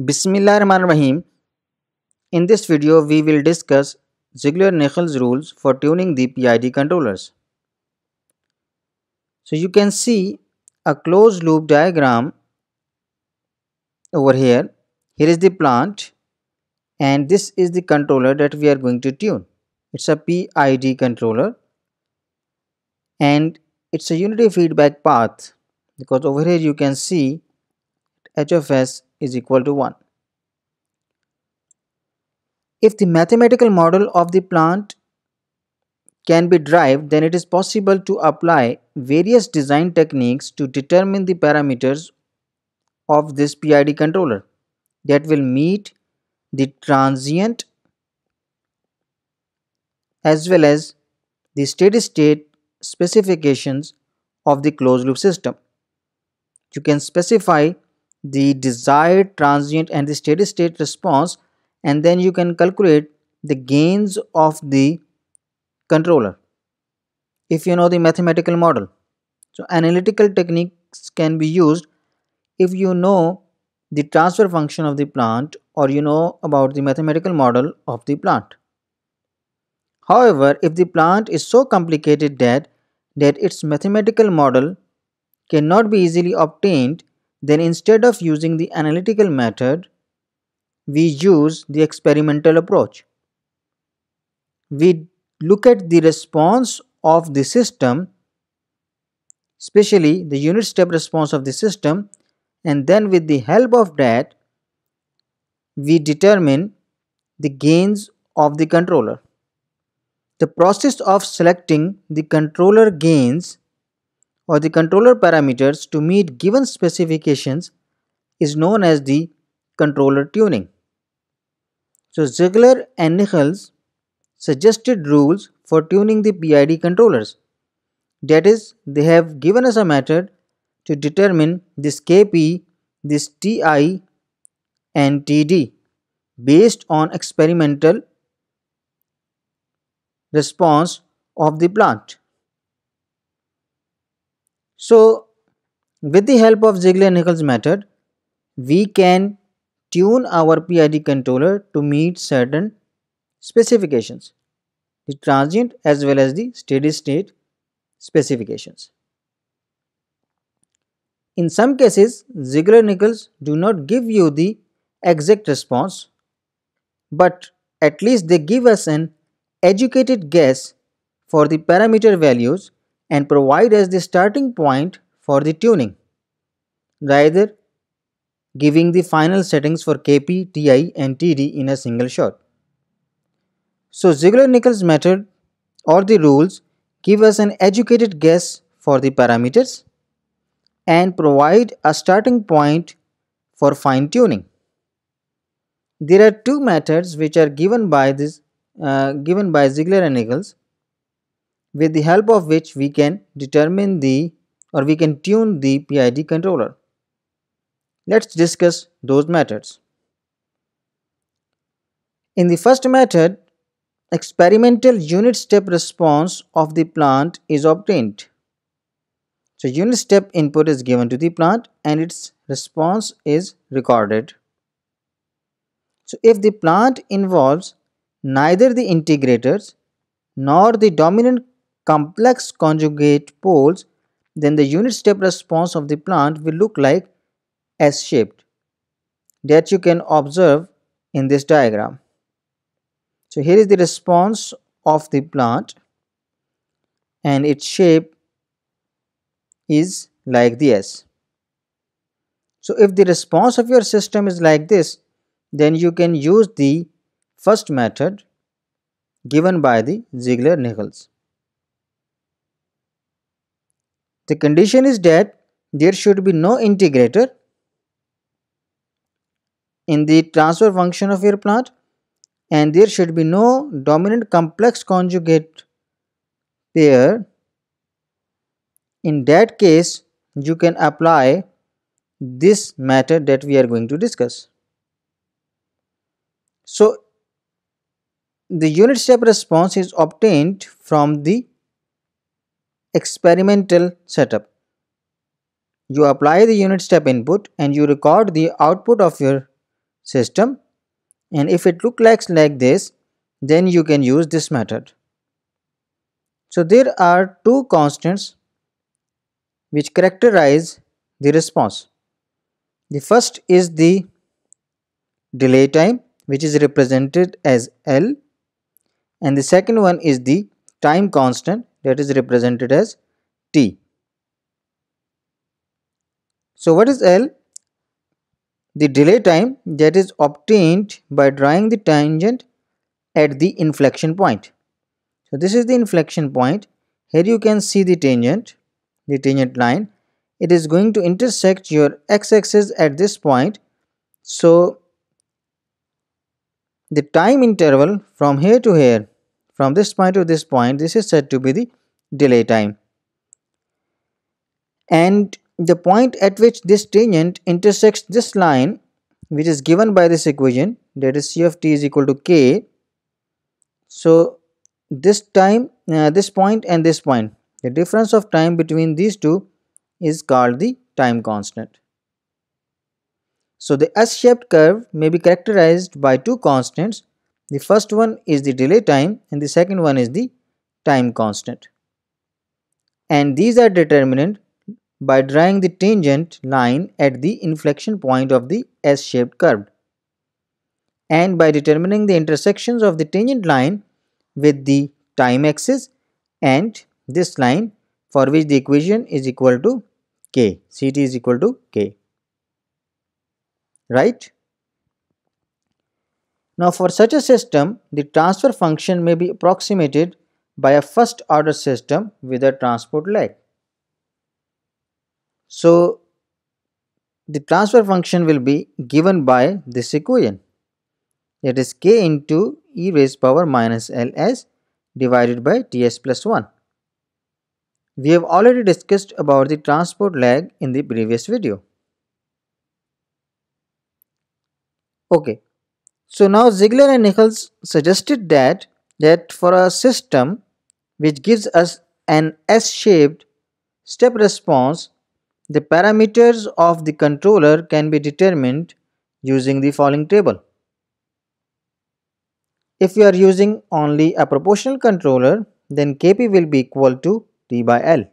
ar-Rahim. In this video, we will discuss Ziegler-Nichols rules for tuning the PID controllers. So you can see a closed loop diagram over here. Here is the plant and this is the controller that we are going to tune. It's a PID controller and it's a unity feedback path because over here you can see HFS is equal to 1. If the mathematical model of the plant can be derived, then it is possible to apply various design techniques to determine the parameters of this PID controller that will meet the transient as well as the steady state specifications of the closed loop system. You can specify the desired transient and the steady state response and then you can calculate the gains of the controller if you know the mathematical model so analytical techniques can be used if you know the transfer function of the plant or you know about the mathematical model of the plant. However, if the plant is so complicated that, that its mathematical model cannot be easily obtained, then instead of using the analytical method, we use the experimental approach. We look at the response of the system, especially the unit step response of the system, and then with the help of that, we determine the gains of the controller. The process of selecting the controller gains or the controller parameters to meet given specifications is known as the controller tuning. So Ziegler and Nichols suggested rules for tuning the PID controllers. That is, they have given us a method to determine this KP, this TI and TD based on experimental response of the plant. So with the help of Ziegler-Nichols method, we can tune our PID controller to meet certain specifications, the transient as well as the steady state specifications. In some cases, Ziegler-Nichols do not give you the exact response, but at least they give us an educated guess for the parameter values and provide as the starting point for the tuning, rather giving the final settings for Kp, Ti and Td in a single shot. So Ziegler-Nichols method or the rules give us an educated guess for the parameters and provide a starting point for fine tuning. There are two methods which are given by this uh, given by Ziegler and Nichols with the help of which we can determine the or we can tune the PID controller. Let's discuss those methods. In the first method, experimental unit step response of the plant is obtained. So unit step input is given to the plant and its response is recorded. So if the plant involves neither the integrators nor the dominant complex conjugate poles, then the unit step response of the plant will look like S-shaped that you can observe in this diagram. So here is the response of the plant and its shape is like the S. So if the response of your system is like this, then you can use the first method given by the Ziegler-Nichols. The condition is that there should be no integrator in the transfer function of your plant and there should be no dominant complex conjugate pair. In that case, you can apply this method that we are going to discuss. So, the unit step response is obtained from the experimental setup. You apply the unit step input and you record the output of your system and if it looks like, like this then you can use this method. So there are two constants which characterize the response. The first is the delay time which is represented as L and the second one is the time constant that is represented as T. So what is L? The delay time that is obtained by drawing the tangent at the inflection point. So this is the inflection point. Here you can see the tangent, the tangent line. It is going to intersect your x-axis at this point. So the time interval from here to here from this point to this point, this is said to be the delay time. And the point at which this tangent intersects this line which is given by this equation that is c of t is equal to k. So this time, uh, this point and this point, the difference of time between these two is called the time constant. So the S-shaped curve may be characterized by two constants the first one is the delay time and the second one is the time constant. And these are determined by drawing the tangent line at the inflection point of the S-shaped curve and by determining the intersections of the tangent line with the time axis and this line for which the equation is equal to k ct is equal to k right now for such a system, the transfer function may be approximated by a first order system with a transport lag. So the transfer function will be given by this equation. It is k into e raised power minus ls divided by ts plus 1. We have already discussed about the transport lag in the previous video. Okay, so now Ziegler and Nichols suggested that, that for a system which gives us an S-shaped step response, the parameters of the controller can be determined using the following table. If you are using only a proportional controller, then Kp will be equal to T by L.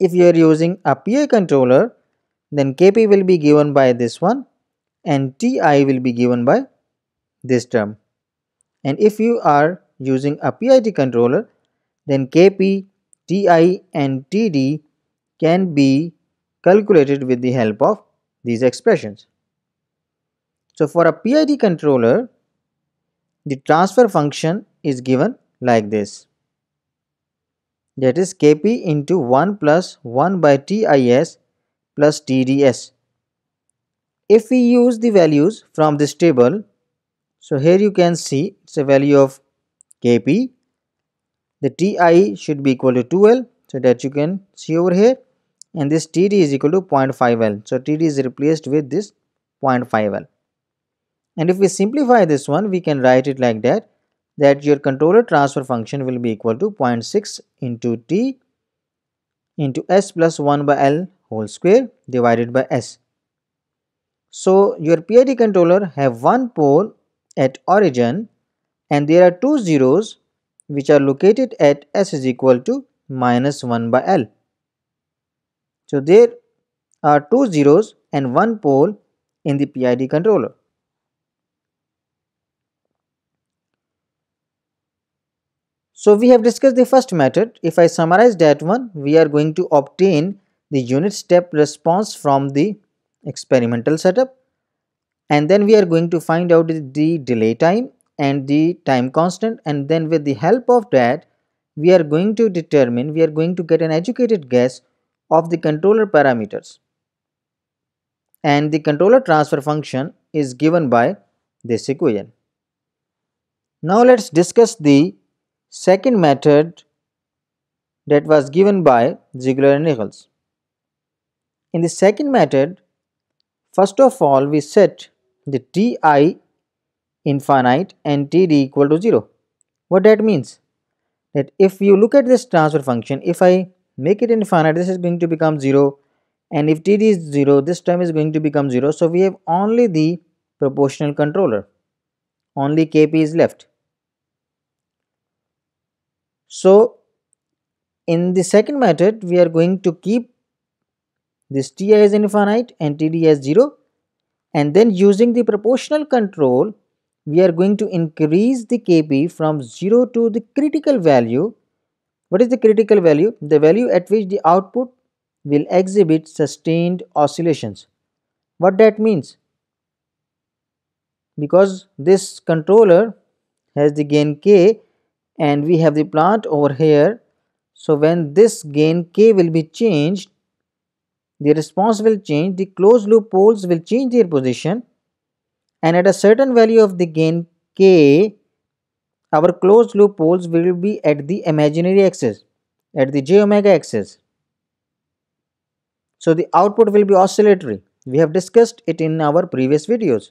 If you are using a PI controller, then Kp will be given by this one and ti will be given by this term. And if you are using a PID controller, then kp, ti and td can be calculated with the help of these expressions. So for a PID controller, the transfer function is given like this. That is kp into 1 plus 1 by tis plus tds if we use the values from this table so here you can see it's a value of kp the ti should be equal to 2l so that you can see over here and this td is equal to 0.5l so td is replaced with this 0.5l and if we simplify this one we can write it like that that your controller transfer function will be equal to 0.6 into t into s plus 1 by l whole square divided by s so your PID controller have one pole at origin and there are two zeros which are located at s is equal to minus 1 by L. So there are two zeros and one pole in the PID controller. So we have discussed the first method. If I summarize that one, we are going to obtain the unit step response from the experimental setup and then we are going to find out the delay time and the time constant and then with the help of that we are going to determine we are going to get an educated guess of the controller parameters and the controller transfer function is given by this equation. Now let's discuss the second method that was given by Ziegler and Nichols. In the second method First of all, we set the ti infinite and td equal to 0. What that means? That if you look at this transfer function, if I make it infinite, this is going to become 0 and if td is 0, this term is going to become 0. So, we have only the proportional controller, only kp is left. So, in the second method, we are going to keep this Ti is infinite and Td is 0 and then using the proportional control we are going to increase the Kp from 0 to the critical value. What is the critical value? The value at which the output will exhibit sustained oscillations. What that means? Because this controller has the gain K and we have the plant over here. So when this gain K will be changed, the response will change, the closed loop poles will change their position and at a certain value of the gain k, our closed loop poles will be at the imaginary axis, at the j omega axis. So the output will be oscillatory. We have discussed it in our previous videos.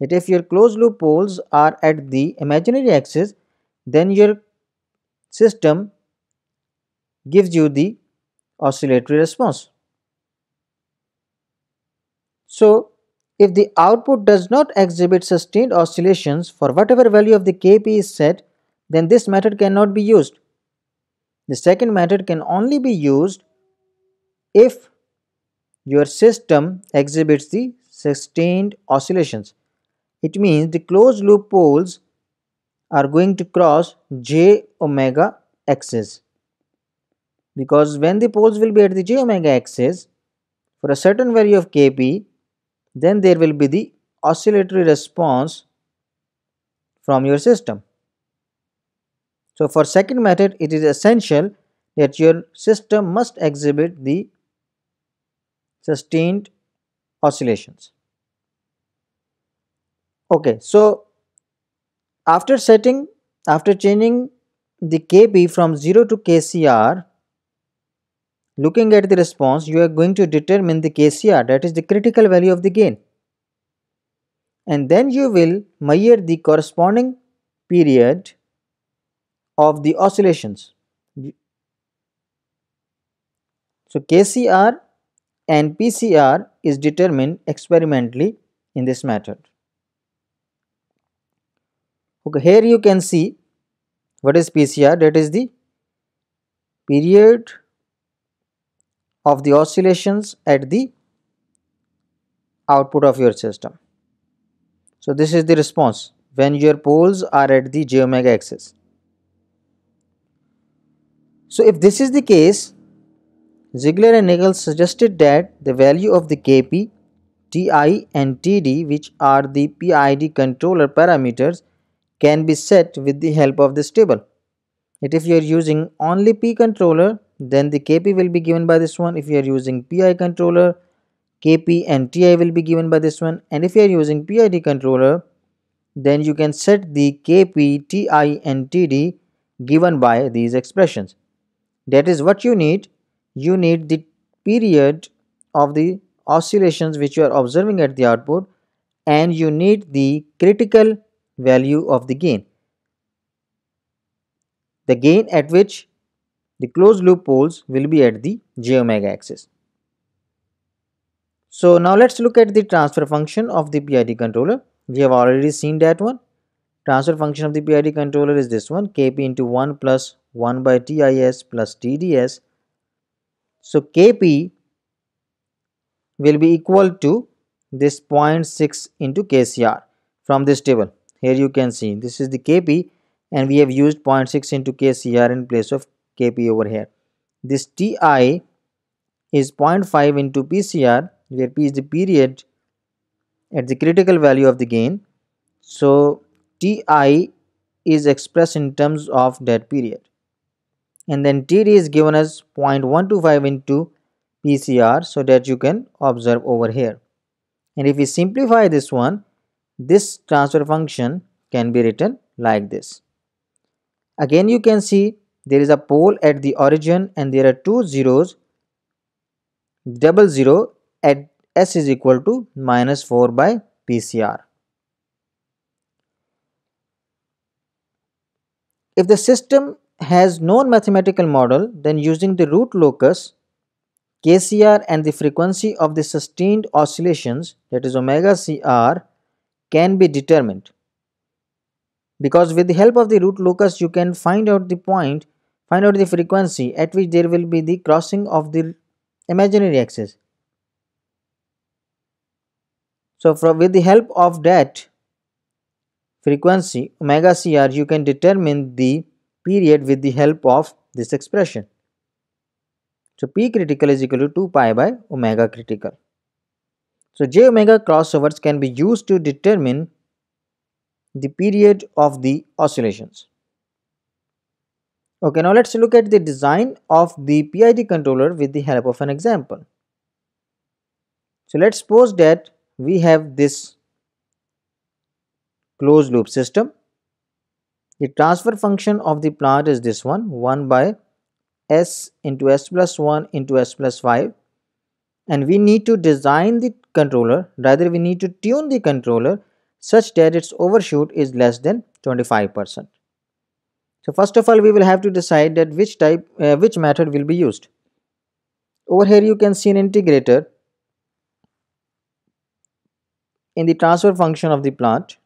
That if your closed loop poles are at the imaginary axis, then your system gives you the oscillatory response. So if the output does not exhibit sustained oscillations for whatever value of the Kp is set, then this method cannot be used. The second method can only be used if your system exhibits the sustained oscillations. It means the closed loop poles are going to cross j omega axis because when the poles will be at the j omega axis for a certain value of kp then there will be the oscillatory response from your system. So for second method it is essential that your system must exhibit the sustained oscillations. Okay, so after setting, after changing the KB from 0 to KCR, Looking at the response, you are going to determine the KCR that is the critical value of the gain. And then you will measure the corresponding period of the oscillations. So KCR and PCR is determined experimentally in this method. Okay, here you can see what is PCR that is the period of the oscillations at the output of your system. So this is the response when your poles are at the j omega axis. So if this is the case, Ziegler and Nichols suggested that the value of the Kp, Ti and Td which are the PID controller parameters can be set with the help of this table. Yet if you are using only P controller, then the kp will be given by this one if you are using pi controller kp and ti will be given by this one and if you are using pid controller then you can set the kp ti and td given by these expressions that is what you need you need the period of the oscillations which you are observing at the output and you need the critical value of the gain the gain at which the closed loop poles will be at the j omega axis. So now let's look at the transfer function of the PID controller. We have already seen that one. Transfer function of the PID controller is this one kp into 1 plus 1 by tis plus tds. So kp will be equal to this 0.6 into kcr from this table. Here you can see this is the kp and we have used 0.6 into kcr in place of kp over here this ti is 0.5 into pcr where p is the period at the critical value of the gain so ti is expressed in terms of that period and then td is given as 0.125 into pcr so that you can observe over here and if we simplify this one this transfer function can be written like this again you can see there is a pole at the origin and there are two zeros double zero at s is equal to minus 4 by PCR. If the system has known mathematical model then using the root locus KCR and the frequency of the sustained oscillations that is omega CR can be determined because with the help of the root locus you can find out the point Find out the frequency at which there will be the crossing of the imaginary axis. So with the help of that frequency omega CR you can determine the period with the help of this expression. So P critical is equal to 2 pi by omega critical. So J omega crossovers can be used to determine the period of the oscillations. Okay, now let's look at the design of the PID controller with the help of an example. So let's suppose that we have this closed loop system. The transfer function of the plant is this one, 1 by s into s plus 1 into s plus 5 and we need to design the controller, rather we need to tune the controller such that its overshoot is less than 25 percent. So first of all, we will have to decide that which type, uh, which method will be used. Over here you can see an integrator in the transfer function of the plant.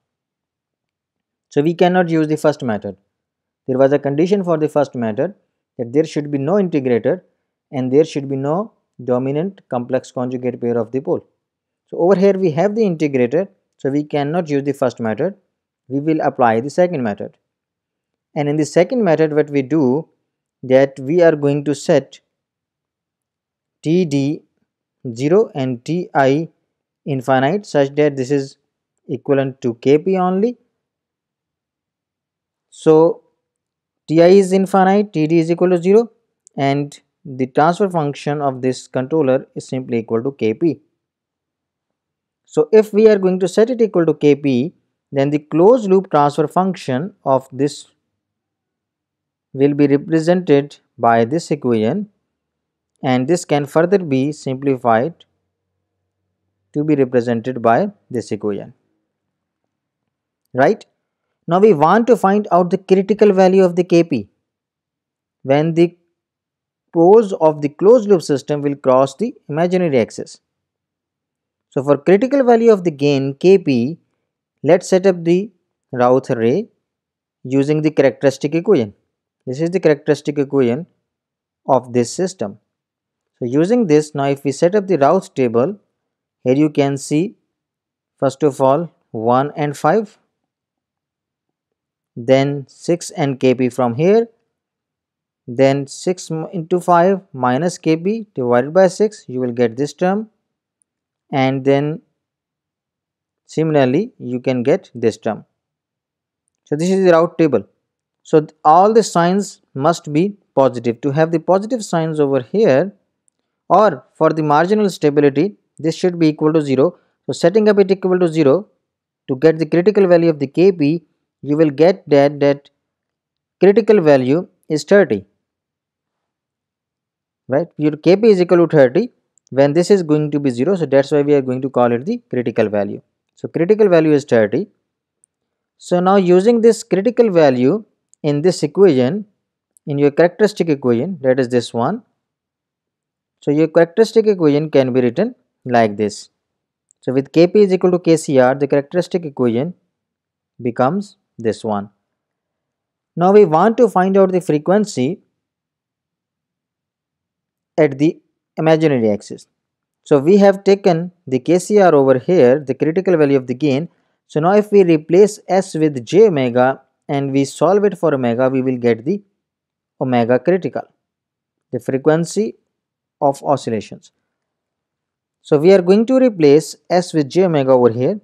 So we cannot use the first method. There was a condition for the first method that there should be no integrator and there should be no dominant complex conjugate pair of the pole. So over here we have the integrator so we cannot use the first method. We will apply the second method and in the second method what we do that we are going to set td 0 and ti infinite such that this is equivalent to kp only so ti is infinite td is equal to 0 and the transfer function of this controller is simply equal to kp so if we are going to set it equal to kp then the closed loop transfer function of this will be represented by this equation and this can further be simplified to be represented by this equation right now we want to find out the critical value of the kp when the pose of the closed loop system will cross the imaginary axis so for critical value of the gain kp let's set up the Routh array using the characteristic equation this is the characteristic equation of this system. So using this, now if we set up the Rouse table, here you can see first of all 1 and 5, then 6 and kp from here, then 6 into 5 minus kp divided by 6, you will get this term and then similarly you can get this term. So this is the route table. So all the signs must be positive. To have the positive signs over here or for the marginal stability this should be equal to 0. So setting up it equal to 0 to get the critical value of the Kp you will get that that critical value is 30 right your kp is equal to 30 when this is going to be 0 so that's why we are going to call it the critical value so critical value is 30 so now using this critical value in this equation, in your characteristic equation, that is this one. So, your characteristic equation can be written like this. So, with Kp is equal to Kcr, the characteristic equation becomes this one. Now, we want to find out the frequency at the imaginary axis. So, we have taken the KCR over here, the critical value of the gain. So, now if we replace S with j omega and we solve it for omega we will get the omega critical the frequency of oscillations so we are going to replace s with j omega over here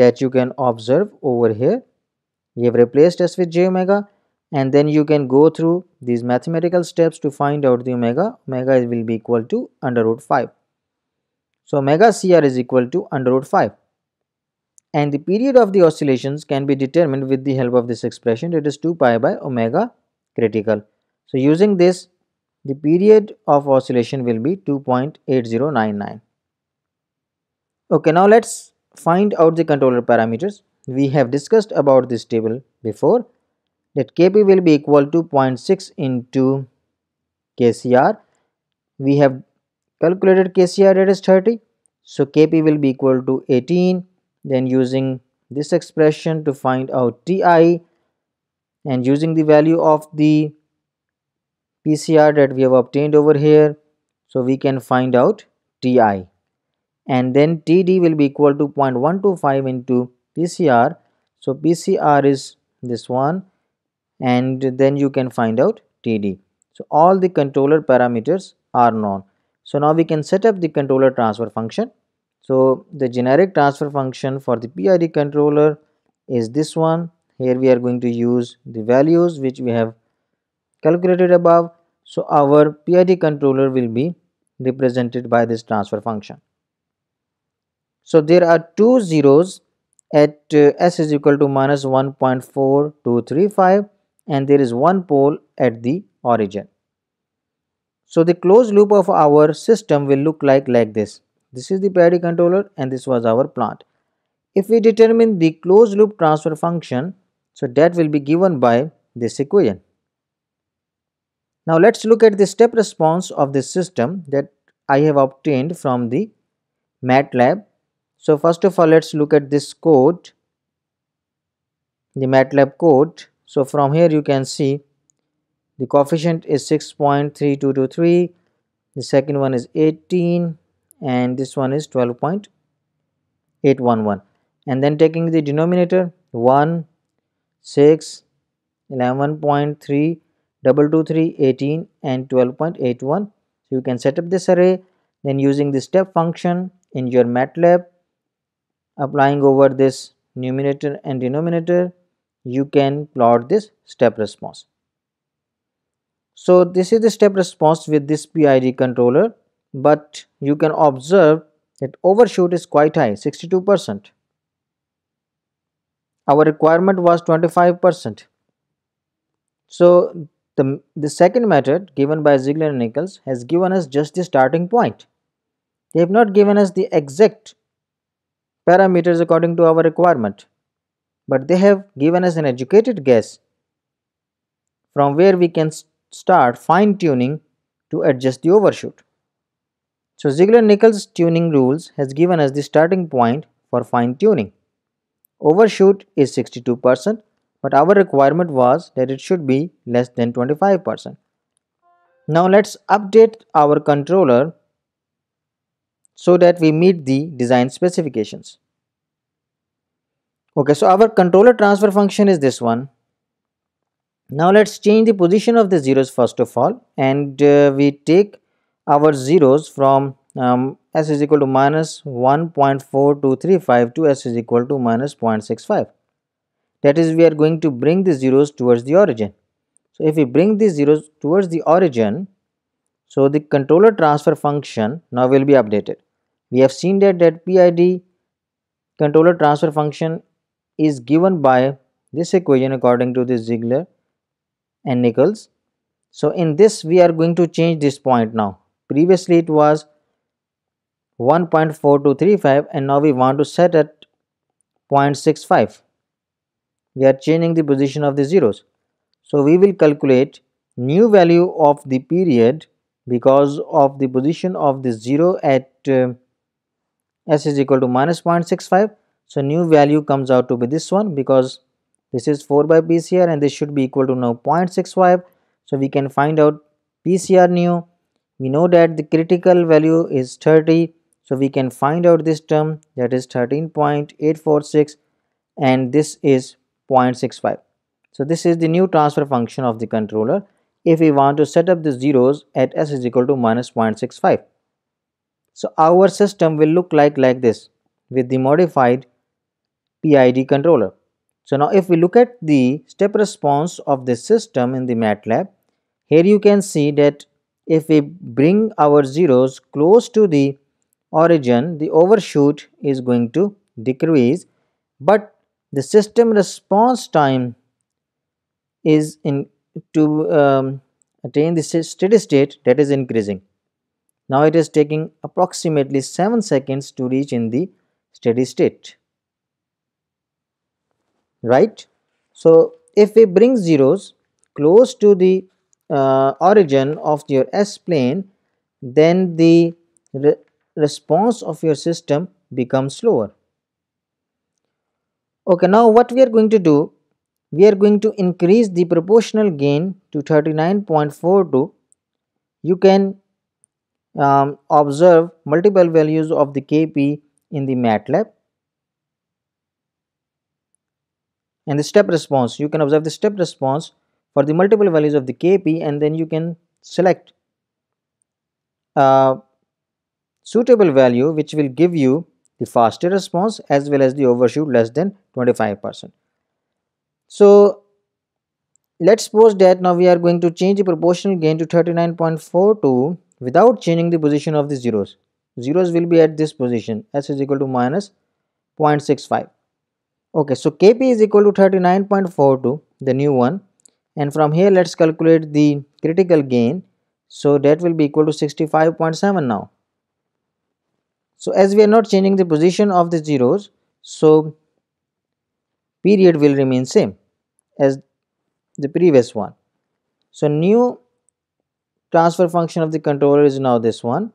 that you can observe over here we have replaced s with j omega and then you can go through these mathematical steps to find out the omega omega will be equal to under root 5 so omega cr is equal to under root 5 and the period of the oscillations can be determined with the help of this expression it is 2 pi by omega critical. So using this the period of oscillation will be 2.8099. Okay now let's find out the controller parameters. We have discussed about this table before that Kp will be equal to 0.6 into KCR. We have calculated KCR that is 30. So Kp will be equal to 18 then using this expression to find out ti and using the value of the PCR that we have obtained over here so we can find out TI and then TD will be equal to 0.125 into PCR so PCR is this one and then you can find out TD so all the controller parameters are known so now we can set up the controller transfer function so the generic transfer function for the PID controller is this one here we are going to use the values which we have calculated above so our PID controller will be represented by this transfer function so there are two zeros at uh, s is equal to minus 1.4235 and there is one pole at the origin. So the closed loop of our system will look like like this. This is the PID controller and this was our plant. If we determine the closed loop transfer function, so that will be given by this equation. Now let's look at the step response of this system that I have obtained from the MATLAB. So first of all let's look at this code, the MATLAB code. So from here you can see the coefficient is 6.3223, the second one is 18, and this one is 12.811 and then taking the denominator 1 6 11.3 double two three eighteen and 12.81 so you can set up this array then using the step function in your MATLAB applying over this numerator and denominator you can plot this step response so this is the step response with this PID controller but you can observe that overshoot is quite high 62%. Our requirement was 25%. So the, the second method given by Ziegler and Nichols has given us just the starting point. They have not given us the exact parameters according to our requirement but they have given us an educated guess from where we can start fine tuning to adjust the overshoot. So Ziegler-Nichols tuning rules has given us the starting point for fine tuning. Overshoot is 62% but our requirement was that it should be less than 25%. Now let's update our controller so that we meet the design specifications. Okay, so our controller transfer function is this one. Now let's change the position of the zeros first of all and uh, we take our zeros from um, s is equal to minus 1.4235 to s is equal to minus 0.65. That is, we are going to bring the zeros towards the origin. So, if we bring these zeros towards the origin, so the controller transfer function now will be updated. We have seen that that PID controller transfer function is given by this equation according to the Ziegler and Nichols. So, in this we are going to change this point now previously it was 1.4235 and now we want to set at 0.65 we are changing the position of the zeros so we will calculate new value of the period because of the position of the zero at uh, s is equal to minus 0.65 so new value comes out to be this one because this is 4 by pcr and this should be equal to now 0.65 so we can find out pcr new we know that the critical value is 30 so we can find out this term that is 13.846 and this is 0.65 so this is the new transfer function of the controller if we want to set up the zeros at s is equal to minus 0.65 so our system will look like like this with the modified PID controller so now if we look at the step response of this system in the MATLAB here you can see that if we bring our zeros close to the origin, the overshoot is going to decrease, but the system response time is in to um, attain the steady state that is increasing. Now it is taking approximately 7 seconds to reach in the steady state. Right? So if we bring zeros close to the uh, origin of your S plane, then the re response of your system becomes slower. Okay, now what we are going to do, we are going to increase the proportional gain to 39.42. You can um, observe multiple values of the KP in the MATLAB. And the step response, you can observe the step response for the multiple values of the kp and then you can select a suitable value which will give you the faster response as well as the overshoot less than 25 percent so let's suppose that now we are going to change the proportional gain to 39.42 without changing the position of the zeros zeros will be at this position s is equal to minus 0.65 okay so kp is equal to 39.42 the new one and from here let's calculate the critical gain so that will be equal to 65.7 now so as we are not changing the position of the zeros so period will remain same as the previous one so new transfer function of the controller is now this one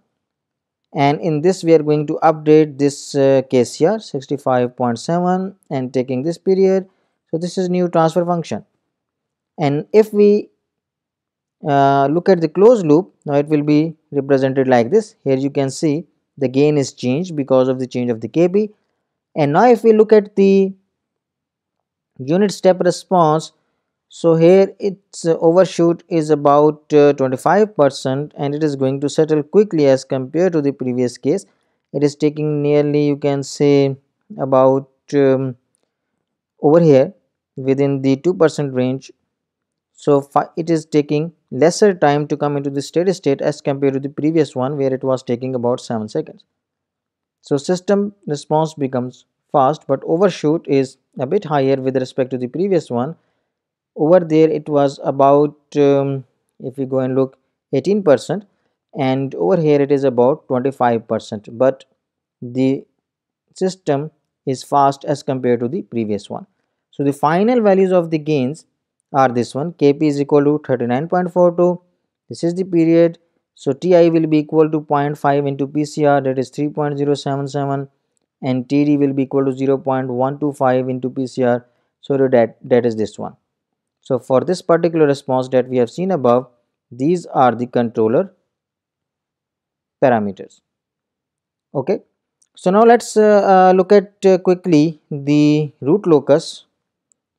and in this we are going to update this uh, case here 65.7 and taking this period so this is new transfer function and if we uh, look at the closed loop now it will be represented like this here you can see the gain is changed because of the change of the kb and now if we look at the unit step response so here its overshoot is about 25% uh, and it is going to settle quickly as compared to the previous case it is taking nearly you can say about um, over here within the 2% range so it is taking lesser time to come into the steady state as compared to the previous one where it was taking about 7 seconds. So system response becomes fast but overshoot is a bit higher with respect to the previous one. Over there it was about um, if we go and look 18% and over here it is about 25% but the system is fast as compared to the previous one. So the final values of the gains are this one Kp is equal to 39.42 this is the period so Ti will be equal to 0.5 into PCR that is 3.077 and Td will be equal to 0.125 into PCR so that that is this one so for this particular response that we have seen above these are the controller parameters okay so now let's uh, uh, look at uh, quickly the root locus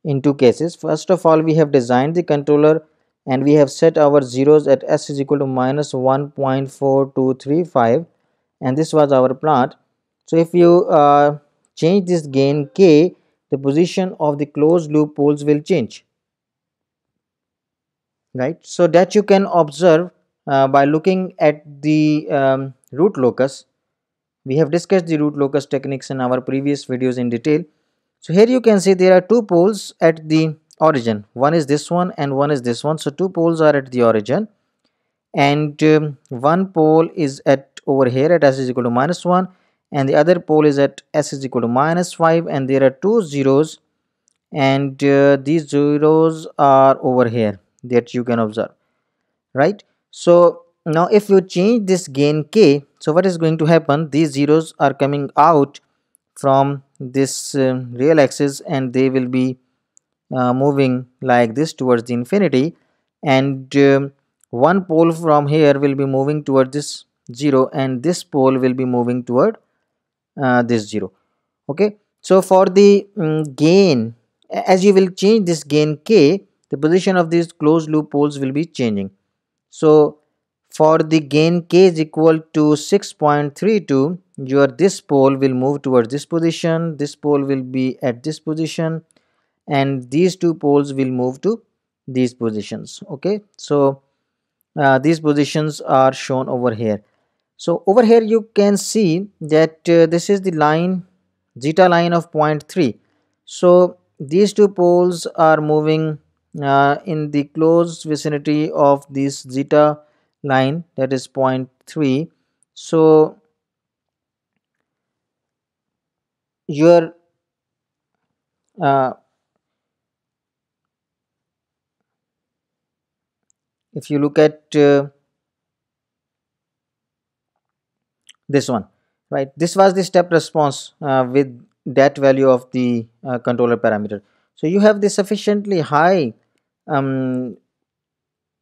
in two cases. First of all, we have designed the controller and we have set our zeros at s is equal to minus 1.4235 and this was our plot. So if you uh, change this gain k, the position of the closed loop poles will change. Right, so that you can observe uh, by looking at the um, root locus. We have discussed the root locus techniques in our previous videos in detail so here you can see there are two poles at the origin one is this one and one is this one so two poles are at the origin and um, one pole is at over here at s is equal to minus 1 and the other pole is at s is equal to minus 5 and there are two zeros and uh, these zeros are over here that you can observe right so now if you change this gain k so what is going to happen these zeros are coming out from this uh, real axis and they will be uh, moving like this towards the infinity and um, one pole from here will be moving toward this 0 and this pole will be moving toward uh, this 0 okay so for the um, gain as you will change this gain k the position of these closed loop poles will be changing so for the gain k is equal to 6.32 your this pole will move towards this position this pole will be at this position and these two poles will move to these positions okay so uh, these positions are shown over here so over here you can see that uh, this is the line zeta line of point 0.3 so these two poles are moving uh, in the close vicinity of this zeta line that is point 0.3 so your uh, if you look at uh, this one right this was the step response uh, with that value of the uh, controller parameter so you have the sufficiently high um,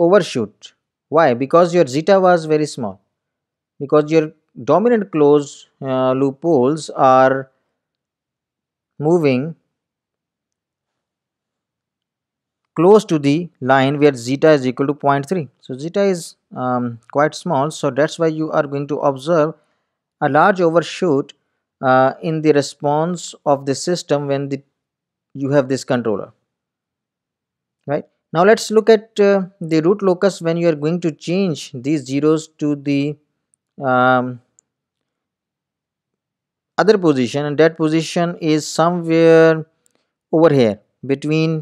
overshoot why because your zeta was very small because your dominant closed uh, loop poles are moving close to the line where zeta is equal to 0.3 so zeta is um, quite small so that's why you are going to observe a large overshoot uh, in the response of the system when the you have this controller right now let's look at uh, the root locus when you are going to change these zeros to the um, other position and that position is somewhere over here between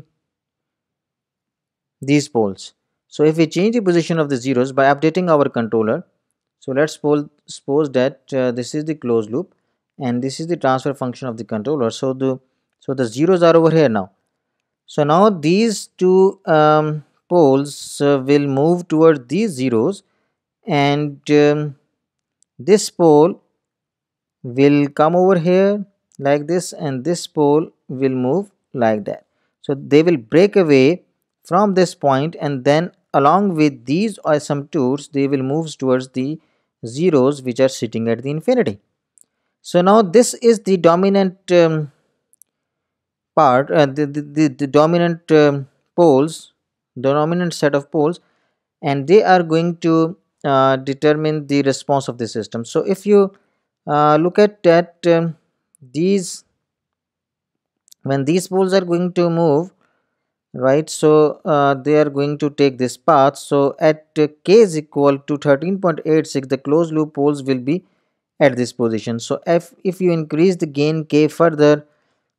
these poles so if we change the position of the zeros by updating our controller so let's suppose, that uh, this is the closed loop and this is the transfer function of the controller so the so the zeros are over here now so now these two um, poles uh, will move toward these zeros and um, this pole will come over here like this and this pole will move like that so they will break away from this point and then along with these asymptotes, they will move towards the zeros which are sitting at the infinity so now this is the dominant um, part uh, the, the, the, the, dominant um, poles the dominant set of poles and they are going to uh, determine the response of the system so if you uh, look at that. um, these when these poles are going to move right so uh, they are going to take this path so at uh, k is equal to 13.86 the closed loop poles will be at this position so if if you increase the gain k further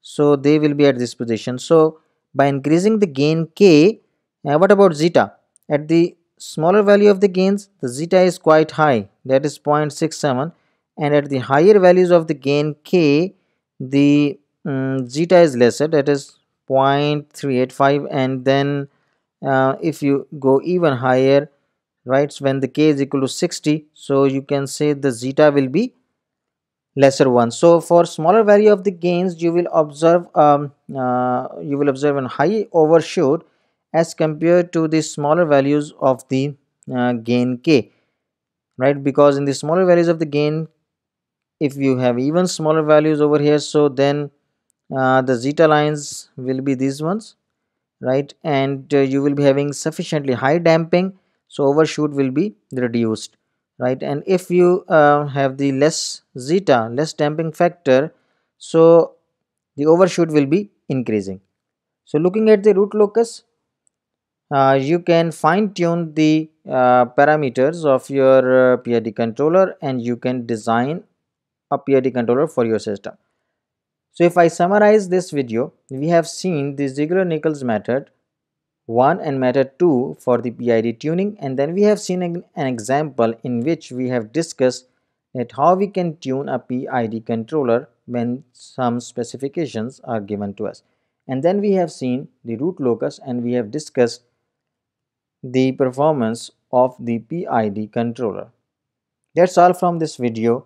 so they will be at this position so by increasing the gain k uh, what about zeta at the smaller value of the gains the zeta is quite high that is 0.67 and at the higher values of the gain k the um, zeta is lesser that is 0.385 and then uh, if you go even higher right when the k is equal to 60 so you can say the zeta will be lesser one so for smaller value of the gains you will observe um, uh, you will observe an high overshoot as compared to the smaller values of the uh, gain k right because in the smaller values of the gain if you have even smaller values over here so then uh, the zeta lines will be these ones right and uh, you will be having sufficiently high damping so overshoot will be reduced right and if you uh, have the less zeta less damping factor so the overshoot will be increasing so looking at the root locus uh, you can fine tune the uh, parameters of your uh, PID controller and you can design a PID controller for your system. So if I summarize this video, we have seen the Ziegler-Nichols method 1 and method 2 for the PID tuning and then we have seen an, example in which we have discussed that how we can tune a PID controller when some specifications are given to us. And then we have seen the root locus and we have discussed the performance of the PID controller. That's all from this video.